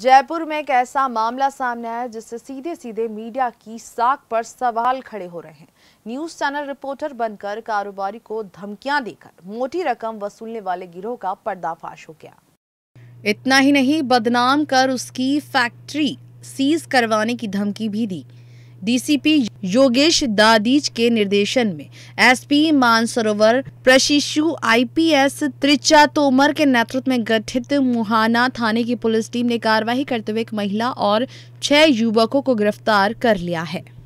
जयपुर में एक ऐसा मामला सामने आया जिससे सीधे सीधे मीडिया की साख पर सवाल खड़े हो रहे हैं न्यूज चैनल रिपोर्टर बनकर कारोबारी को धमकियां देकर मोटी रकम वसूलने वाले गिरोह का पर्दाफाश हो गया इतना ही नहीं बदनाम कर उसकी फैक्ट्री सीज करवाने की धमकी भी दी डीसीपी योगेश दादीज के निर्देशन में एसपी मानसरोवर प्रशिशु आईपीएस त्रिचा तोमर के नेतृत्व में गठित मुहाना थाने की पुलिस टीम ने कार्रवाई करते हुए एक महिला और छह युवकों को गिरफ्तार कर लिया है